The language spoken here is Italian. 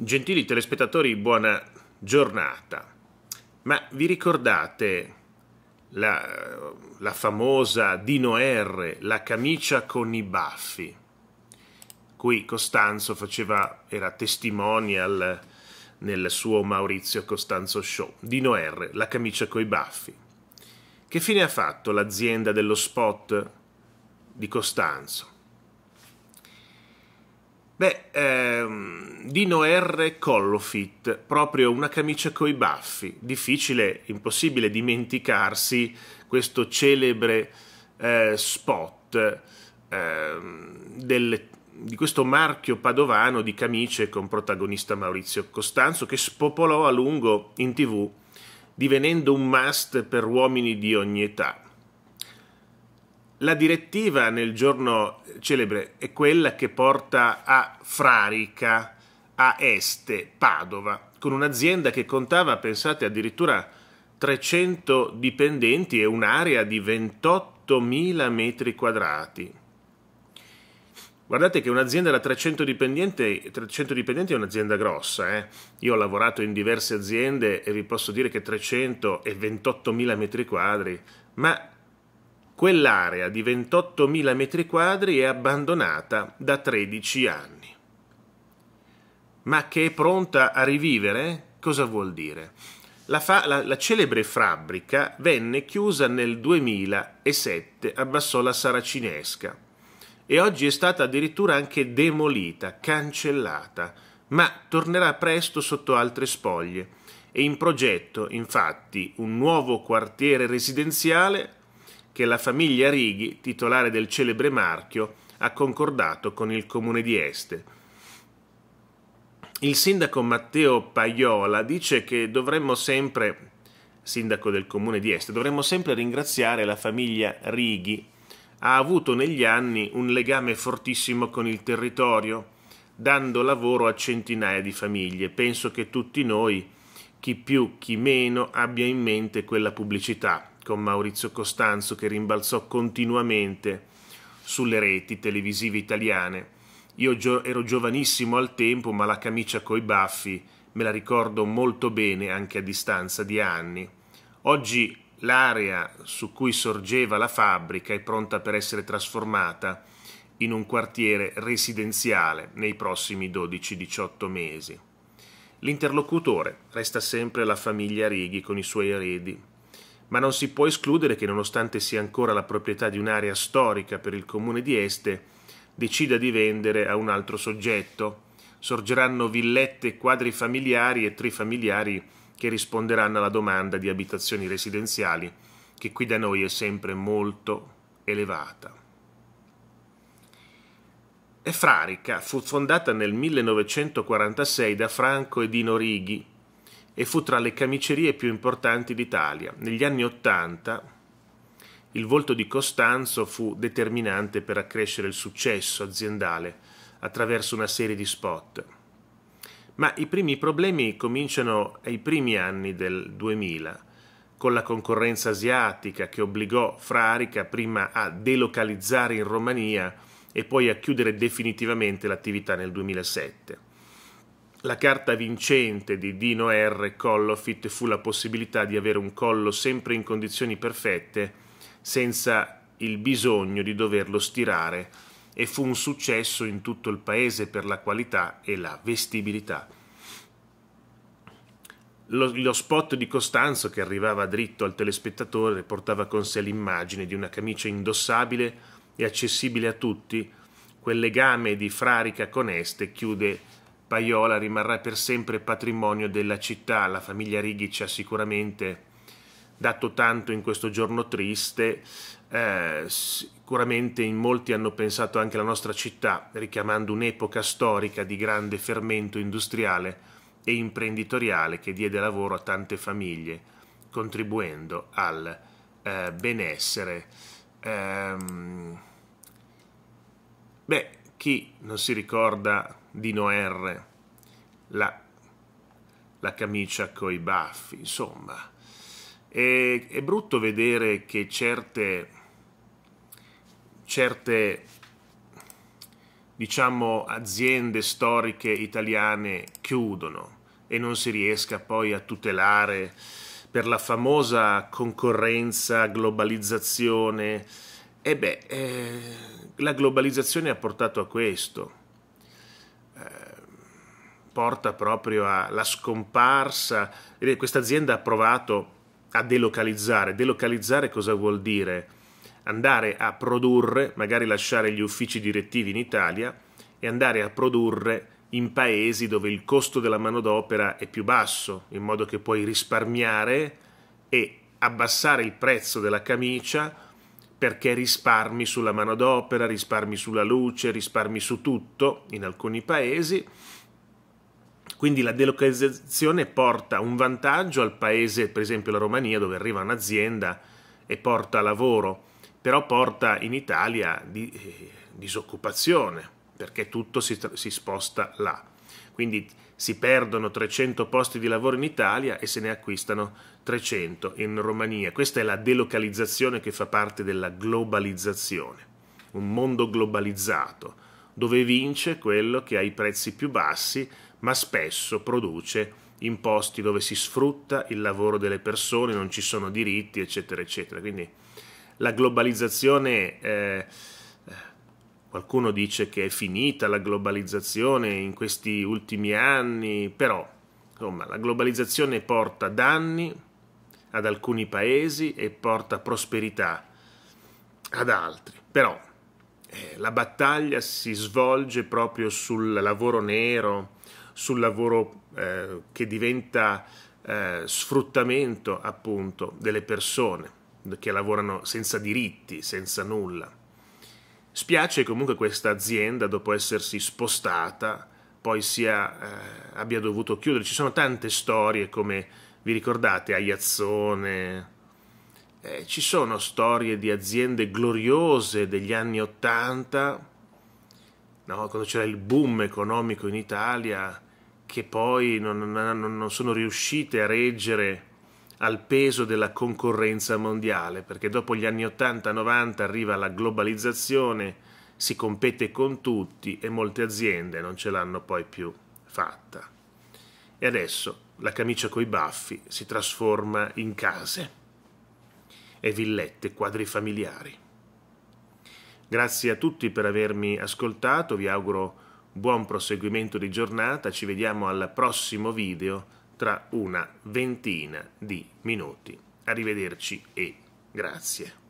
Gentili telespettatori, buona giornata. Ma vi ricordate la, la, famosa Dino R, la camicia con i baffi? Qui Costanzo faceva, era testimonial nel suo Maurizio Costanzo Show. Dino R, la camicia con i baffi. Che fine ha fatto l'azienda dello spot di Costanzo? Beh, eh, Dino R. Collofit, proprio una camicia coi baffi. Difficile, impossibile dimenticarsi questo celebre eh, spot eh, del, di questo marchio padovano di camicie con protagonista Maurizio Costanzo che spopolò a lungo in tv divenendo un must per uomini di ogni età. La direttiva nel giorno celebre è quella che porta a Frarica, a Este, Padova, con un'azienda che contava, pensate, addirittura 300 dipendenti e un'area di 28.000 metri quadrati. Guardate che un'azienda da 300 dipendenti, 300 dipendenti è un'azienda grossa. Eh? Io ho lavorato in diverse aziende e vi posso dire che 300 e 28.000 metri quadri, ma quell'area di 28.000 metri quadri è abbandonata da 13 anni ma che è pronta a rivivere, cosa vuol dire? La, fa, la, la, celebre fabbrica venne chiusa nel 2007 a Bassola Saracinesca e oggi è stata addirittura anche demolita, cancellata, ma tornerà presto sotto altre spoglie. È in progetto, infatti, un nuovo quartiere residenziale che la famiglia Righi, titolare del celebre marchio, ha concordato con il comune di Este il sindaco Matteo Paiola dice che dovremmo sempre, sindaco del comune di Este, dovremmo sempre ringraziare la famiglia Righi. Ha avuto negli anni un legame fortissimo con il territorio, dando lavoro a centinaia di famiglie. Penso che tutti noi, chi più chi meno, abbia in mente quella pubblicità con Maurizio Costanzo che rimbalzò continuamente sulle reti televisive italiane io gio- ero giovanissimo al tempo, ma la camicia coi baffi me la ricordo molto bene anche a distanza di anni. Oggi l'area su cui sorgeva la fabbrica è pronta per essere trasformata in un quartiere residenziale nei prossimi 12-18 mesi. L'interlocutore resta sempre la famiglia Righi con i suoi eredi, ma non si può escludere che nonostante sia ancora la proprietà di un'area storica per il comune di Este, decida di vendere a un altro soggetto. Sorgeranno villette quadrifamiliari e trifamiliari che risponderanno alla domanda di abitazioni residenziali, che qui da noi è sempre molto elevata. Efrarica fu fondata nel 1946 da Franco e Dino Righi e fu tra le camicerie più importanti d'Italia. Negli anni Ottanta il volto di Costanzo fu determinante per accrescere il successo aziendale attraverso una serie di spot. Ma i primi problemi cominciano ai primi anni del 2000, con la concorrenza asiatica che obbligò Frarica prima a delocalizzare in Romania e poi a chiudere definitivamente l'attività nel 2007. La carta vincente di Dino R. Collofit fu la possibilità di avere un collo sempre in condizioni perfette senza il bisogno di doverlo stirare e fu un successo in tutto il paese per la qualità e la vestibilità. Lo, lo, spot di Costanzo che arrivava dritto al telespettatore portava con sé l'immagine di una camicia indossabile e accessibile a tutti, quel legame di Frarica con Este chiude Paiola rimarrà per sempre patrimonio della città, la famiglia Righi ci ha sicuramente dato tanto in questo giorno triste, eh, sicuramente in molti hanno pensato anche alla nostra città, richiamando un'epoca storica di grande fermento industriale e imprenditoriale che diede lavoro a tante famiglie, contribuendo al eh, benessere. Ehm, beh, chi non si ricorda di Noer, la, la camicia coi baffi, insomma e, è brutto vedere che certe, certe diciamo, aziende storiche italiane chiudono e non si riesca poi a tutelare per la famosa concorrenza, globalizzazione. E beh, eh, la globalizzazione ha portato a questo, eh, porta proprio alla scomparsa, questa azienda ha provato a delocalizzare. Delocalizzare cosa vuol dire? Andare a produrre, magari lasciare gli uffici direttivi in Italia e andare a produrre in paesi dove il costo della manodopera è più basso, in modo che puoi risparmiare e abbassare il prezzo della camicia perché risparmi sulla manodopera, risparmi sulla luce, risparmi su tutto in alcuni paesi quindi la delocalizzazione porta un vantaggio al paese, per esempio la Romania, dove arriva un'azienda e porta lavoro, però porta in Italia di, eh, disoccupazione, perché tutto si, si sposta là. Quindi si perdono 300 posti di lavoro in Italia e se ne acquistano 300 in Romania. Questa è la delocalizzazione che fa parte della globalizzazione, un mondo globalizzato, dove vince quello che ha i prezzi più bassi ma spesso produce in posti dove si sfrutta il lavoro delle persone, non ci sono diritti, eccetera, eccetera. Quindi la globalizzazione, eh, qualcuno dice che è finita la globalizzazione in questi ultimi anni, però insomma, la globalizzazione porta danni ad alcuni paesi e porta prosperità ad altri. Però eh, la battaglia si svolge proprio sul lavoro nero, sul lavoro eh, che diventa eh, sfruttamento appunto delle persone che lavorano senza diritti, senza nulla. Spiace comunque questa azienda dopo essersi spostata poi sia, eh, abbia dovuto chiudere. Ci sono tante storie come vi ricordate, Aiazzone, eh, ci sono storie di aziende gloriose degli anni Ottanta, no? quando c'era il boom economico in Italia, che poi non, non, non sono riuscite a reggere al peso della concorrenza mondiale, perché dopo gli anni 80-90 arriva la globalizzazione, si compete con tutti e molte aziende non ce l'hanno poi più fatta. E adesso la camicia coi baffi si trasforma in case e villette quadrifamiliari. Grazie a tutti per avermi ascoltato, vi auguro buon proseguimento di giornata, ci vediamo al prossimo video tra una ventina di minuti. Arrivederci e grazie.